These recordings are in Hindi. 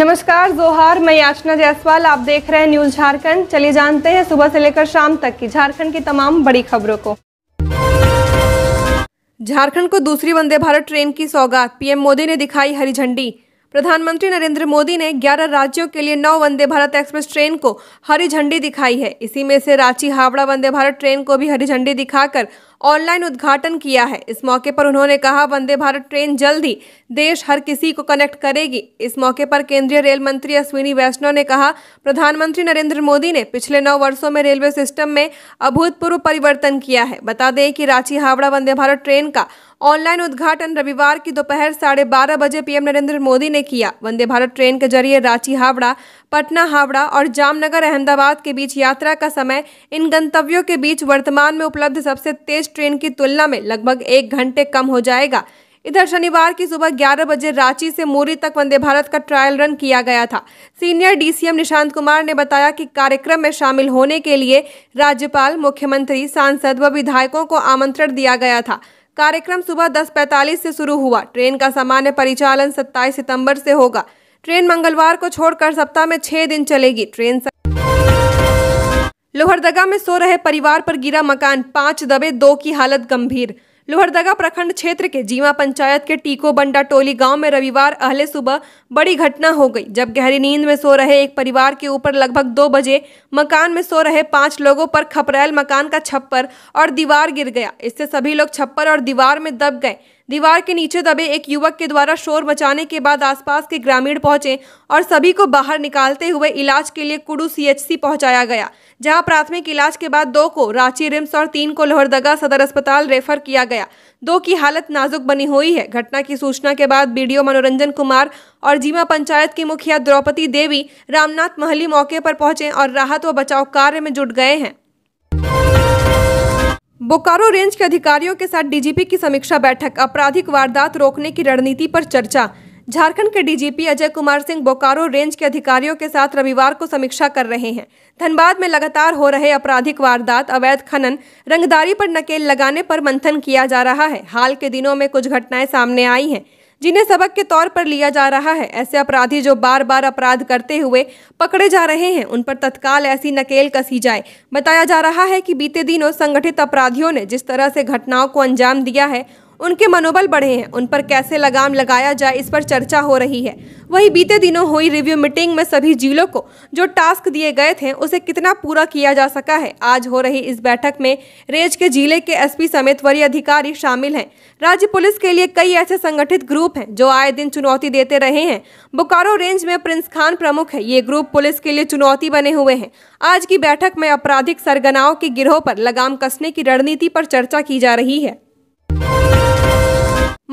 नमस्कार जोहार मैं याचना जायसवाल आप देख रहे हैं न्यूज झारखंड चलिए जानते हैं सुबह से लेकर शाम तक की झारखंड की तमाम बड़ी खबरों को झारखंड को दूसरी वंदे भारत ट्रेन की सौगात पीएम मोदी ने दिखाई हरी झंडी प्रधानमंत्री नरेंद्र मोदी ने 11 राज्यों के लिए नौ वंदे भारत एक्सप्रेस ट्रेन को हरी झंडी दिखाई है इसी में से रांची हावड़ा वंदे भारत ट्रेन को भी हरी झंडी दिखाकर ऑनलाइन उद्घाटन किया है इस मौके पर उन्होंने कहा वंदे भारत ट्रेन जल्द ही देश हर किसी को कनेक्ट करेगी इस मौके पर केंद्रीय रेल मंत्री अश्विनी वैष्णव ने कहा प्रधानमंत्री नरेंद्र मोदी ने पिछले नौ वर्षों में रेलवे सिस्टम में अभूतपूर्व परिवर्तन किया है बता दें कि रांची हावड़ा वंदे भारत ट्रेन का ऑनलाइन उद्घाटन रविवार की दोपहर साढ़े बारह बजे पीएम नरेंद्र मोदी ने किया वंदे भारत ट्रेन के जरिए रांची हावड़ा पटना हावड़ा और जामनगर अहमदाबाद के बीच यात्रा का समय इन गंतव्यों के बीच वर्तमान में उपलब्ध सबसे तेज ट्रेन की तुलना में लगभग एक घंटे कम हो जाएगा इधर शनिवार की सुबह 11 बजे रांची से मोरी तक वंदे भारत का ट्रायल रन किया गया था सीनियर डीसीएम निशांत कुमार ने बताया कि कार्यक्रम में शामिल होने के लिए राज्यपाल मुख्यमंत्री सांसद व विधायकों को आमंत्रण दिया गया था कार्यक्रम सुबह 10:45 से शुरू हुआ ट्रेन का सामान्य परिचालन 27 सितंबर से होगा ट्रेन मंगलवार को छोड़कर सप्ताह में छह दिन चलेगी ट्रेन लोहरदगा में सो रहे परिवार पर गिरा मकान पांच दबे दो की हालत गंभीर लोहरदगा प्रखंड क्षेत्र के जीवा पंचायत के टीको बंडा टोली गांव में रविवार अहले सुबह बड़ी घटना हो गई जब गहरी नींद में सो रहे एक परिवार के ऊपर लगभग दो बजे मकान में सो रहे पांच लोगों पर खपरेल मकान का छप्पर और दीवार गिर गया इससे सभी लोग छप्पर और दीवार में दब गए दीवार के नीचे दबे एक युवक के द्वारा शोर मचाने के बाद आसपास के ग्रामीण पहुंचे और सभी को बाहर निकालते हुए इलाज के लिए कुड़ू सीएचसी पहुंचाया गया जहां प्राथमिक इलाज के बाद दो को रांची रिम्स और तीन को लोहरदगा सदर अस्पताल रेफर किया गया दो की हालत नाजुक बनी हुई है घटना की सूचना के बाद बीडीओ मनोरंजन कुमार और जीमा पंचायत की मुखिया द्रौपदी देवी रामनाथ महली मौके पर पहुंचे और राहत व बचाव कार्य में जुट गए हैं बोकारो रेंज के अधिकारियों के साथ डीजीपी की समीक्षा बैठक आपराधिक वारदात रोकने की रणनीति पर चर्चा झारखंड के डीजीपी अजय कुमार सिंह बोकारो रेंज के अधिकारियों के साथ रविवार को समीक्षा कर रहे हैं धनबाद में लगातार हो रहे आपराधिक वारदात अवैध खनन रंगदारी पर नकेल लगाने पर मंथन किया जा रहा है हाल के दिनों में कुछ घटनाएं सामने आई हैं जिन्हें सबक के तौर पर लिया जा रहा है ऐसे अपराधी जो बार बार अपराध करते हुए पकड़े जा रहे हैं उन पर तत्काल ऐसी नकेल कसी जाए बताया जा रहा है कि बीते दिनों संगठित अपराधियों ने जिस तरह से घटनाओं को अंजाम दिया है उनके मनोबल बढ़े हैं उन पर कैसे लगाम लगाया जाए इस पर चर्चा हो रही है वहीं बीते दिनों हुई रिव्यू मीटिंग में सभी जिलों को जो टास्क दिए गए थे उसे कितना पूरा किया जा सका है आज हो रही इस बैठक में रेज के जिले के एसपी समेत वरीय अधिकारी शामिल हैं राज्य पुलिस के लिए कई ऐसे संगठित ग्रुप हैं जो आए दिन चुनौती देते रहे हैं बोकारो रेंज में प्रिंस खान प्रमुख है ये ग्रुप पुलिस के लिए चुनौती बने हुए हैं आज की बैठक में आपराधिक सरगनाओं के गिरोह पर लगाम कसने की रणनीति पर चर्चा की जा रही है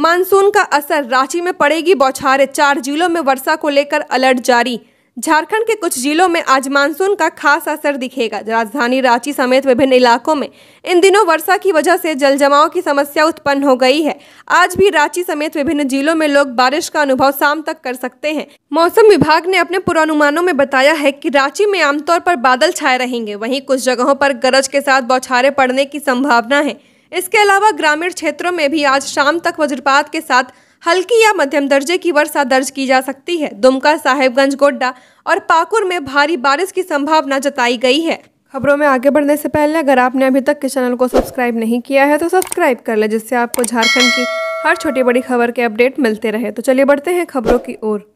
मानसून का असर रांची में पड़ेगी बौछारें चार जिलों में वर्षा को लेकर अलर्ट जारी झारखंड के कुछ जिलों में आज मानसून का खास असर दिखेगा राजधानी रांची समेत विभिन्न इलाकों में इन दिनों वर्षा की वजह से जलजमाव की समस्या उत्पन्न हो गई है आज भी रांची समेत विभिन्न जिलों में लोग बारिश का अनुभव शाम तक कर सकते हैं मौसम विभाग ने अपने पूर्वानुमानों में बताया है कि रांची में आमतौर पर बादल छाए रहेंगे वहीं कुछ जगहों पर गरज के साथ बौछारें पड़ने की संभावना है इसके अलावा ग्रामीण क्षेत्रों में भी आज शाम तक वज्रपात के साथ हल्की या मध्यम दर्जे की वर्षा दर्ज की जा सकती है दुमका साहेबगंज गोड्डा और पाकुर में भारी बारिश की संभावना जताई गई है खबरों में आगे बढ़ने से पहले अगर आपने अभी तक के चैनल को सब्सक्राइब नहीं किया है तो सब्सक्राइब कर ले जिससे आपको झारखंड की हर छोटी बड़ी खबर के अपडेट मिलते रहे तो चलिए बढ़ते हैं खबरों की ओर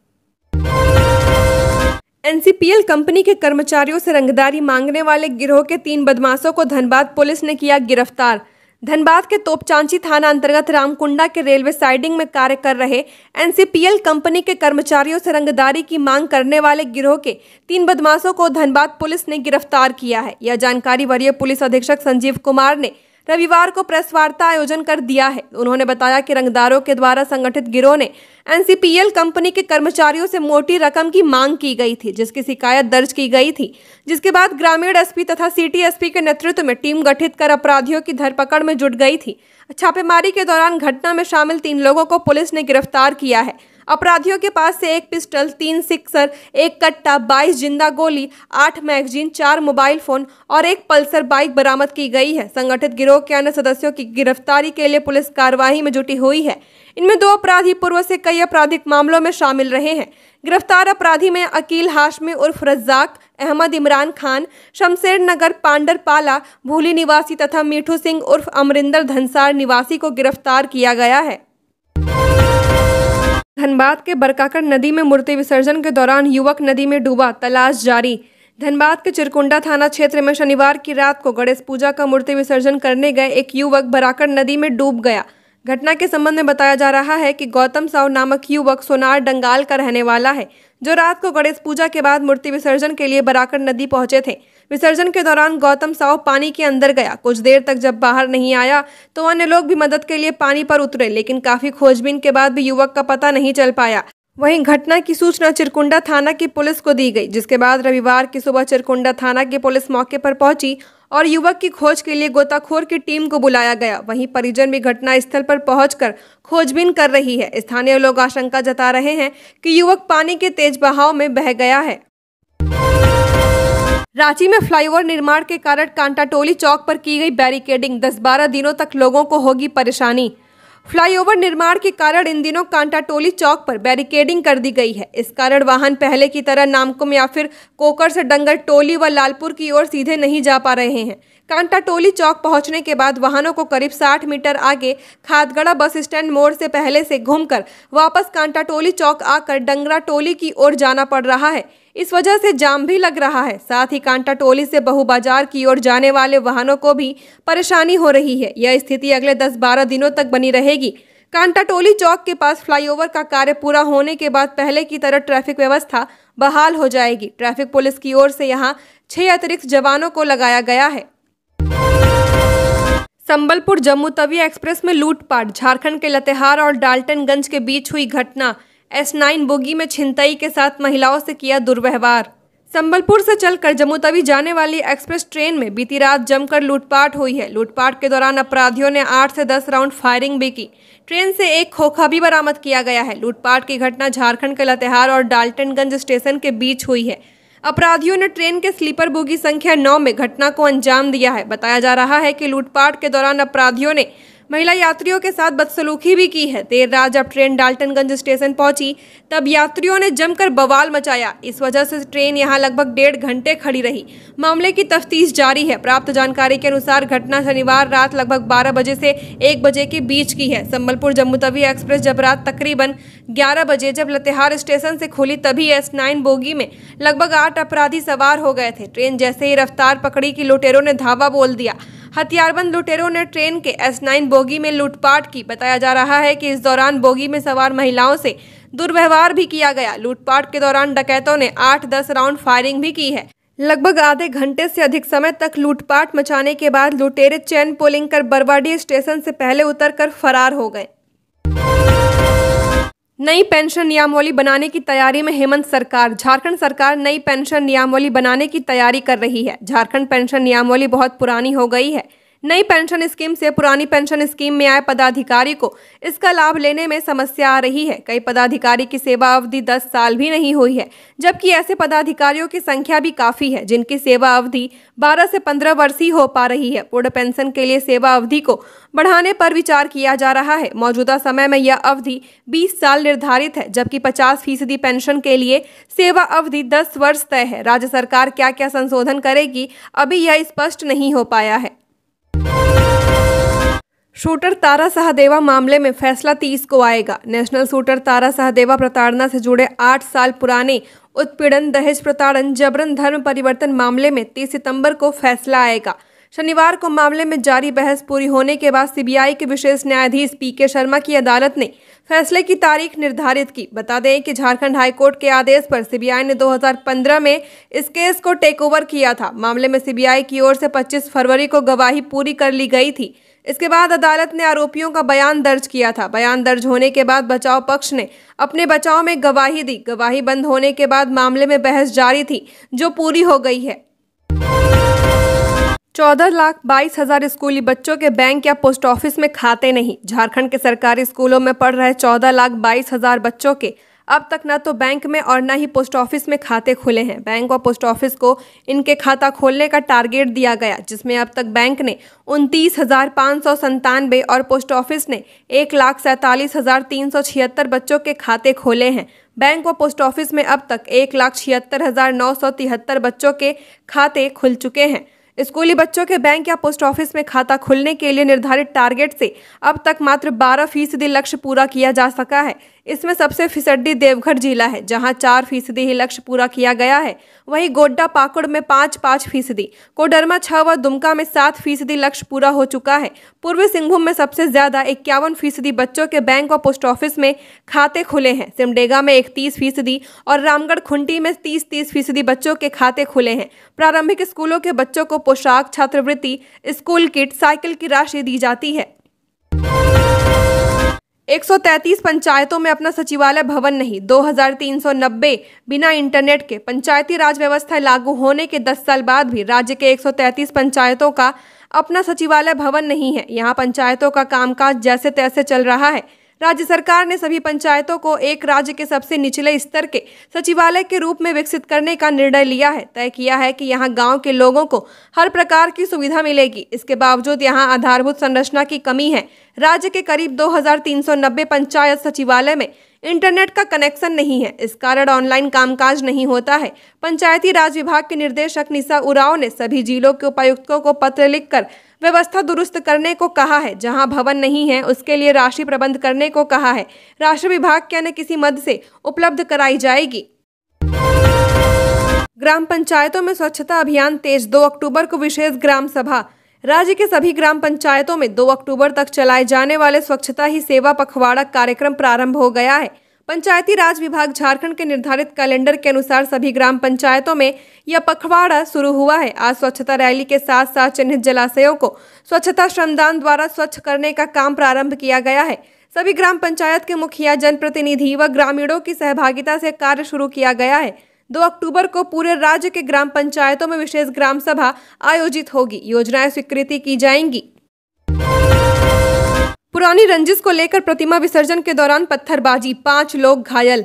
एनसीपीएल कंपनी के कर्मचारियों से रंगदारी मांगने वाले गिरोह के तीन बदमाशों को धनबाद पुलिस ने किया गिरफ्तार धनबाद के तोपचांची थाना अंतर्गत रामकुंडा के रेलवे साइडिंग में कार्य कर रहे एनसीपीएल कंपनी के कर्मचारियों से रंगदारी की मांग करने वाले गिरोह के तीन बदमाशों को धनबाद पुलिस ने गिरफ्तार किया है यह जानकारी वरीय पुलिस अधीक्षक संजीव कुमार ने रविवार को प्रेस वार्ता आयोजन कर दिया है उन्होंने बताया कि रंगदारों के द्वारा संगठित गिरोह ने एनसीपीएल कंपनी के कर्मचारियों से मोटी रकम की मांग की गई थी जिसकी शिकायत दर्ज की गई थी जिसके बाद ग्रामीण एसपी तथा सिटी एसपी के नेतृत्व में टीम गठित कर अपराधियों की धरपकड़ में जुट गई थी छापेमारी के दौरान घटना में शामिल तीन लोगों को पुलिस ने गिरफ्तार किया है अपराधियों के पास से एक पिस्टल तीन सिक्सर एक कट्टा बाईस जिंदा गोली आठ मैगजीन चार मोबाइल फोन और एक पल्सर बाइक बरामद की गई है संगठित गिरोह के अन्य सदस्यों की गिरफ्तारी के लिए पुलिस कार्यवाही में जुटी हुई है इनमें दो अपराधी पूर्व से कई आपराधिक मामलों में शामिल रहे हैं गिरफ्तार अपराधी में अकील हाशमी उर्फ रज्जाक अहमद इमरान खान शमशेर नगर पांडरपाला भूली निवासी तथा मीठू सिंह उर्फ अमरिंदर धनसार निवासी को गिरफ्तार किया गया है धनबाद के बरकाकर नदी में मूर्ति विसर्जन के दौरान युवक नदी में डूबा तलाश जारी धनबाद के चिरकुंडा थाना क्षेत्र में शनिवार की रात को गणेश पूजा का मूर्ति विसर्जन करने गए एक युवक बराकर नदी में डूब गया घटना के संबंध में बताया जा रहा है कि गौतम साव नामक युवक सोनार डंगाल का रहने वाला है जो रात को गणेश पूजा के बाद मूर्ति विसर्जन के लिए बराकर नदी पहुंचे थे विसर्जन के दौरान गौतम साव पानी के अंदर गया कुछ देर तक जब बाहर नहीं आया तो अन्य लोग भी मदद के लिए पानी पर उतरे लेकिन काफी खोजबीन के बाद भी युवक का पता नहीं चल पाया वहीं घटना की सूचना चिरकुंडा थाना की पुलिस को दी गई जिसके बाद रविवार की सुबह चिरकुंडा थाना की पुलिस मौके पर पहुंची और युवक की खोज के लिए गोताखोर की टीम को बुलाया गया वहीं परिजन भी घटना स्थल पर पहुंचकर खोजबीन कर रही है स्थानीय लोग आशंका जता रहे हैं कि युवक पानी के तेज बहाव में बह गया है रांची में फ्लाईओवर निर्माण के कारण कांटाटोली चौक पर की गई बैरिकेडिंग 10-12 दिनों तक लोगों को होगी परेशानी फ्लाईओवर निर्माण के कारण इन दिनों कांटाटोली चौक पर बैरिकेडिंग कर दी गई है इस कारण वाहन पहले की तरह नामकुम या फिर कोकर से डंगर टोली व लालपुर की ओर सीधे नहीं जा पा रहे हैं कांटाटोली चौक पहुंचने के बाद वाहनों को करीब 60 मीटर आगे खादगड़ा बस स्टैंड मोड़ से पहले से घूमकर वापस कांटाटोली चौक आकर डंगरा टोली की ओर जाना पड़ रहा है इस वजह से जाम भी लग रहा है साथ ही कांटा टोली से बहु बाजार की ओर जाने वाले वाहनों को भी परेशानी हो रही है यह स्थिति अगले 10-12 दिनों तक बनी रहेगी कांटा टोली चौक के पास फ्लाईओवर का कार्य पूरा होने के बाद पहले की तरह ट्रैफिक व्यवस्था बहाल हो जाएगी ट्रैफिक पुलिस की ओर से यहाँ छह अतिरिक्त जवानों को लगाया गया है संबलपुर जम्मू तवी एक्सप्रेस में लूटपाट झारखंड के लतेहार और डाल्टनगंज के बीच हुई घटना एस नाइन बोगी में छिनताई के साथ महिलाओं से किया दुर्व्यवहार संबलपुर से चलकर जम्मू तवी जाने वाली एक्सप्रेस ट्रेन में बीती रात जमकर लूटपाट हुई है लूटपाट के दौरान अपराधियों ने आठ से दस राउंड फायरिंग भी की ट्रेन से एक खोखा भी बरामद किया गया है लूटपाट की घटना झारखंड के लतेहार और डाल्टनगंज स्टेशन के बीच हुई है अपराधियों ने ट्रेन के स्लीपर बोगी संख्या नौ में घटना को अंजाम दिया है बताया जा रहा है कि लूटपाट के दौरान अपराधियों ने महिला यात्रियों के साथ बदसलूकी भी की है देर रात जब ट्रेन डाल्टनगंज स्टेशन पहुंची तब यात्रियों ने जमकर बवाल मचाया इस वजह से ट्रेन यहां लगभग डेढ़ घंटे खड़ी रही मामले की तफ्तीश जारी है प्राप्त जानकारी के अनुसार घटना शनिवार रात लगभग बारह बजे से एक बजे के बीच की है संबलपुर जम्मू तवी एक्सप्रेस जब रात तकरीबन ग्यारह बजे जब लतेहार स्टेशन से खुली तभी एस नाइन बोगी में लगभग आठ अपराधी सवार हो गए थे ट्रेन जैसे ही रफ्तार पकड़ी की लुटेरों ने धावा बोल दिया हथियारबंद लुटेरों ने ट्रेन के एस नाइन बोगी में लूटपाट की बताया जा रहा है कि इस दौरान बोगी में सवार महिलाओं से दुर्व्यवहार भी किया गया लूटपाट के दौरान डकैतों ने आठ दस राउंड फायरिंग भी की है लगभग आधे घंटे से अधिक समय तक लूटपाट मचाने के बाद लुटेरे चैन पोलिंग कर बरवाडी स्टेशन से पहले उतरकर फरार हो गए नई पेंशन नियमावली बनाने की तैयारी में हेमंत सरकार झारखंड सरकार नई पेंशन नियमावली बनाने की तैयारी कर रही है झारखंड पेंशन नियमावली बहुत पुरानी हो गई है नई पेंशन स्कीम से पुरानी पेंशन स्कीम में आए पदाधिकारी को इसका लाभ लेने में समस्या आ रही है कई पदाधिकारी की सेवा अवधि दस साल भी नहीं हुई है जबकि ऐसे पदाधिकारियों की संख्या भी काफ़ी है जिनकी सेवा अवधि बारह से पंद्रह वर्ष ही हो पा रही है पूर्ण पेंशन के लिए सेवा अवधि को बढ़ाने पर विचार किया जा रहा है मौजूदा समय में यह अवधि बीस साल निर्धारित है जबकि पचास फीसदी पेंशन के लिए सेवा अवधि दस वर्ष तय है राज्य सरकार क्या क्या संशोधन करेगी अभी यह स्पष्ट नहीं हो पाया है शूटर तारा सहदेवा मामले में फैसला 30 को आएगा नेशनल शूटर तारा सहदेवा प्रताड़ना से जुड़े आठ साल पुराने उत्पीड़न दहेज प्रताड़न जबरन धर्म परिवर्तन मामले में 30 सितंबर को फैसला आएगा शनिवार को मामले में जारी बहस पूरी होने के बाद सीबीआई के विशेष न्यायाधीश पी के शर्मा की अदालत ने फैसले की तारीख निर्धारित की बता दें कि झारखंड हाईकोर्ट के आदेश पर सीबीआई ने 2015 में इस केस को टेक ओवर किया था मामले में सीबीआई की ओर से 25 फरवरी को गवाही पूरी कर ली गई थी इसके बाद अदालत ने आरोपियों का बयान दर्ज किया था बयान दर्ज होने के बाद बचाव पक्ष ने अपने बचाव में गवाही दी गवाही बंद होने के बाद मामले में बहस जारी थी जो पूरी हो गई है चौदह लाख बाईस हजार स्कूली बच्चों के बैंक या पोस्ट ऑफिस में खाते नहीं झारखंड के सरकारी स्कूलों में पढ़ रहे चौदह लाख बाईस हजार बच्चों के अब तक ना तो बैंक में और ना ही पोस्ट ऑफिस में खाते खुले हैं बैंक और पोस्ट ऑफिस को इनके खाता खोलने का टारगेट दिया गया जिसमें अब तक बैंक ने उनतीस हज़ार पाँच सौ संतानवे और पोस्ट ऑफिस ने एक लाख सैंतालीस हज़ार तीन सौ छिहत्तर बच्चों के खाते खोले हैं बैंक व पोस्ट ऑफिस में अब तक एक लाख छिहत्तर हज़ार नौ सौ तिहत्तर बच्चों के खाते खुल चुके हैं स्कूली बच्चों के बैंक या पोस्ट ऑफिस में खाता खुलने के लिए निर्धारित टारगेट से अब तक मात्र 12 फीसदी लक्ष्य पूरा किया जा सका है इसमें सबसे फिसड्डी देवघर जिला है जहां चार फीसदी ही लक्ष्य पूरा किया गया है वहीं गोड्डा पाकुड़ में पाँच पाँच फीसदी कोडरमा छः व दुमका में सात फीसदी लक्ष्य पूरा हो चुका है पूर्वी सिंहभूम में सबसे ज्यादा इक्यावन फीसदी बच्चों के बैंक और पोस्ट ऑफिस में खाते खुले हैं सिमडेगा में इकतीस फीसदी और रामगढ़ खुंटी में तीस तीस फीसदी बच्चों के खाते खुले हैं प्रारंभिक स्कूलों के बच्चों को पोशाक छात्रवृत्ति स्कूल किट साइकिल की राशि दी जाती है 133 पंचायतों में अपना सचिवालय भवन नहीं 2390 बिना इंटरनेट के पंचायती राज व्यवस्था लागू होने के 10 साल बाद भी राज्य के 133 पंचायतों का अपना सचिवालय भवन नहीं है यहाँ पंचायतों का कामकाज जैसे तैसे चल रहा है राज्य सरकार ने सभी पंचायतों को एक राज्य के सबसे निचले स्तर के सचिवालय के रूप में विकसित करने का निर्णय लिया है तय किया है कि यहाँ गाँव के लोगों को हर प्रकार की सुविधा मिलेगी इसके बावजूद यहाँ आधारभूत संरचना की कमी है राज्य के करीब दो पंचायत सचिवालय में इंटरनेट का कनेक्शन नहीं है इस कारण ऑनलाइन कामकाज नहीं होता है पंचायती राज विभाग के निर्देशक निशा उराव ने सभी जिलों के उपायुक्तों को पत्र लिखकर व्यवस्था दुरुस्त करने को कहा है जहां भवन नहीं है उसके लिए राशि प्रबंध करने को कहा है राशि विभाग के अन्य किसी मद से उपलब्ध कराई जाएगी ग्राम पंचायतों में स्वच्छता अभियान तेज दो अक्टूबर को विशेष ग्राम सभा राज्य के सभी ग्राम पंचायतों में 2 अक्टूबर तक चलाए जाने वाले स्वच्छता ही सेवा पखवाड़ा कार्यक्रम प्रारंभ हो गया है पंचायती राज विभाग झारखंड के निर्धारित कैलेंडर के अनुसार सभी ग्राम पंचायतों में यह पखवाड़ा शुरू हुआ है आज स्वच्छता रैली के साथ साथ चिन्हित जलाशयों को स्वच्छता श्रमदान द्वारा स्वच्छ करने का काम प्रारंभ किया गया है सभी ग्राम पंचायत के मुखिया जनप्रतिनिधि व ग्रामीणों की सहभागिता से कार्य शुरू किया गया है दो अक्टूबर को पूरे राज्य के ग्राम पंचायतों में विशेष ग्राम सभा आयोजित होगी योजनाएं स्वीकृति की जाएंगी पुरानी रंजिश को लेकर प्रतिमा विसर्जन के दौरान पत्थरबाजी पांच लोग घायल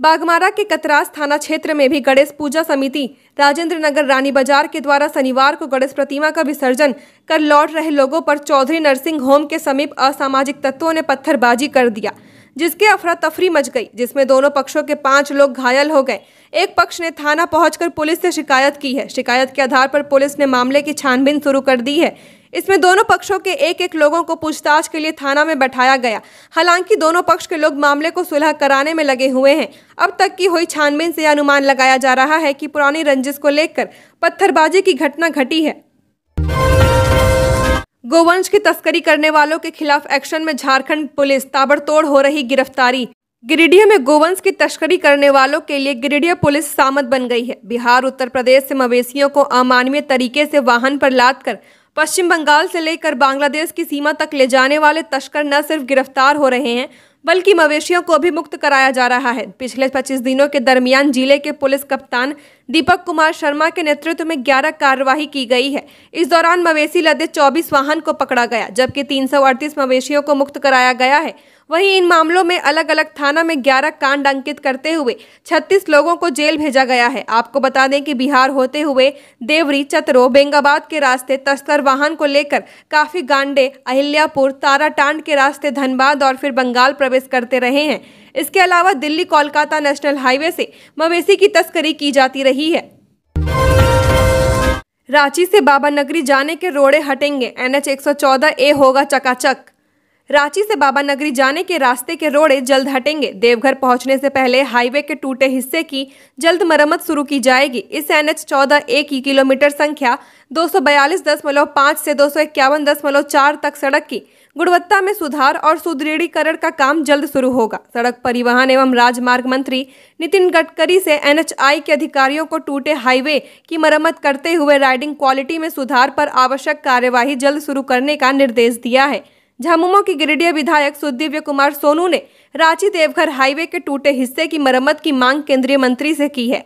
बागमारा के कतरास थाना क्षेत्र में भी गणेश पूजा समिति राजेंद्र नगर रानी बाजार के द्वारा शनिवार को गणेश प्रतिमा का विसर्जन कर लौट रहे लोगों पर चौधरी नर्सिंग होम के समीप असामाजिक तत्वों ने पत्थरबाजी कर दिया जिसके अफरा तफरी मच गई जिसमें दोनों पक्षों के पांच लोग घायल हो गए एक पक्ष ने थाना पहुंचकर पुलिस से शिकायत की है शिकायत के आधार पर पुलिस ने मामले की छानबीन शुरू कर दी है इसमें दोनों पक्षों के एक एक लोगों को पूछताछ के लिए थाना में बैठाया गया हालांकि दोनों पक्ष के लोग मामले को सुलह कराने में लगे हुए हैं अब तक की हुई छानबीन से अनुमान लगाया जा रहा है कि पुरानी रंजिश को लेकर पत्थरबाजी की घटना घटी है गोवंश की तस्करी करने वालों के खिलाफ एक्शन में झारखंड पुलिस ताबड़तोड़ हो रही गिरफ्तारी गिरिडीह में गोवंश की तस्करी करने वालों के लिए गिरिडीह पुलिस सामद बन गई है बिहार उत्तर प्रदेश से मवेशियों को अमानवीय तरीके से वाहन पर लाद कर पश्चिम बंगाल से लेकर बांग्लादेश की सीमा तक ले जाने वाले तस्कर न सिर्फ गिरफ्तार हो रहे हैं बल्कि मवेशियों को भी मुक्त कराया जा रहा है पिछले 25 दिनों के दरमियान जिले के पुलिस कप्तान दीपक कुमार शर्मा के नेतृत्व में 11 कार्यवाही की गई है इस दौरान मवेशी लदे 24 वाहन को पकड़ा गया जबकि तीन मवेशियों को मुक्त कराया गया है वहीं इन मामलों में अलग अलग थाना में ग्यारह कांड अंकित करते हुए छत्तीस लोगों को जेल भेजा गया है आपको बता दें कि बिहार होते हुए देवरी चतरो बेंगाबाद के रास्ते तस्कर वाहन को लेकर काफी गांडे अहिल्यापुर ताराटांड के रास्ते धनबाद और फिर बंगाल प्रवेश करते रहे हैं इसके अलावा दिल्ली कोलकाता नेशनल हाईवे से मवेशी की तस्करी की जाती रही है रांची से बाबा नगरी जाने के रोड़े हटेंगे एनएच 114 ए होगा चकाचक रांची से बाबा नगरी जाने के रास्ते के रोड़े जल्द हटेंगे देवघर पहुंचने से पहले हाईवे के टूटे हिस्से की जल्द मरम्मत शुरू की जाएगी इस एन एच चौदह ए की किलोमीटर संख्या दो से दो तक सड़क की गुणवत्ता में सुधार और सुदृढ़ीकरण का काम जल्द शुरू होगा सड़क परिवहन एवं राजमार्ग मंत्री नितिन गडकरी से एनएचआई के अधिकारियों को टूटे हाईवे की मरम्मत करते हुए राइडिंग क्वालिटी में सुधार पर आवश्यक कार्यवाही जल्द शुरू करने का निर्देश दिया है झामुमो की गिरिडीह विधायक सुदिव्य कुमार सोनू ने रांची देवघर हाईवे के टूटे हिस्से की मरम्मत की मांग केंद्रीय मंत्री से की है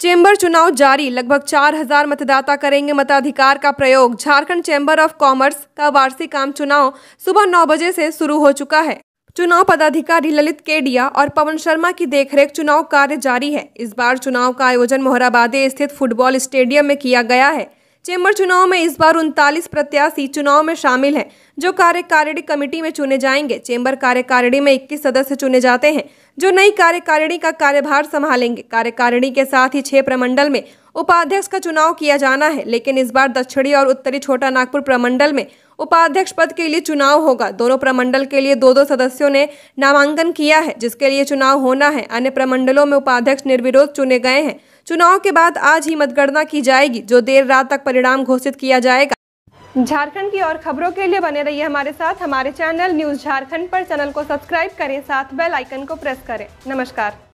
चेंबर चुनाव जारी लगभग 4000 मतदाता करेंगे मताधिकार का प्रयोग झारखंड चेंबर ऑफ कॉमर्स का वार्षिक आम चुनाव सुबह नौ बजे से शुरू हो चुका है चुनाव पदाधिकारी ललित केडिया और पवन शर्मा की देखरेख चुनाव कार्य जारी है इस बार चुनाव का आयोजन मोहराबादी स्थित फुटबॉल स्टेडियम में किया गया है चेंबर चुनाव में इस बार उनतालीस प्रत्याशी चुनाव में शामिल हैं जो कार्यकारिणी कमेटी में चुने जाएंगे चेंबर कार्यकारिणी में इक्कीस सदस्य चुने जाते हैं जो नई कार्यकारिणी का कार्यभार संभालेंगे कार्यकारिणी के साथ ही छह प्रमंडल में उपाध्यक्ष का चुनाव किया जाना है लेकिन इस बार दक्षिणी और उत्तरी छोटा नागपुर प्रमंडल में उपाध्यक्ष पद के लिए चुनाव होगा दोनों प्रमंडल के लिए दो दो सदस्यों ने नामांकन किया है जिसके लिए चुनाव होना है अन्य प्रमंडलों में उपाध्यक्ष निर्विरोध चुने गए हैं चुनाव के बाद आज ही मतगणना की जाएगी जो देर रात तक परिणाम घोषित किया जाएगा झारखंड की और खबरों के लिए बने रहिए हमारे साथ हमारे चैनल न्यूज़ झारखंड पर चैनल को सब्सक्राइब करें साथ बेल आइकन को प्रेस करें नमस्कार